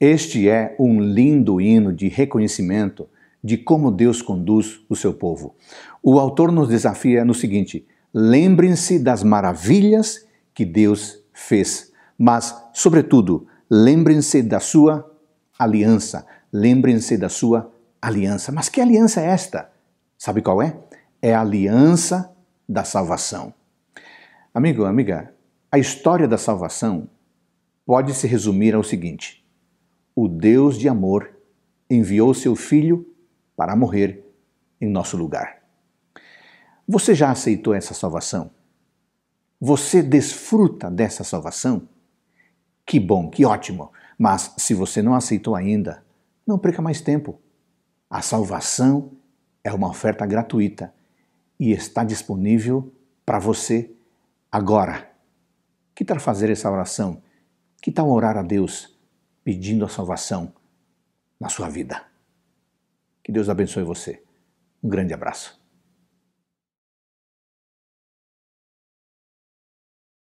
Este é um lindo hino de reconhecimento de como Deus conduz o seu povo. O autor nos desafia no seguinte: lembrem-se das maravilhas que Deus fez, mas, sobretudo, lembrem-se da sua aliança. Lembrem-se da sua aliança. Mas que aliança é esta? Sabe qual é? É a aliança da salvação. Amigo, amiga, a história da salvação pode se resumir ao seguinte: o Deus de amor, enviou seu Filho para morrer em nosso lugar. Você já aceitou essa salvação? Você desfruta dessa salvação? Que bom, que ótimo! Mas se você não aceitou ainda, não perca mais tempo. A salvação é uma oferta gratuita e está disponível para você agora. Que tal fazer essa oração? Que tal orar a Deus? pedindo a salvação na sua vida. Que Deus abençoe você. Um grande abraço.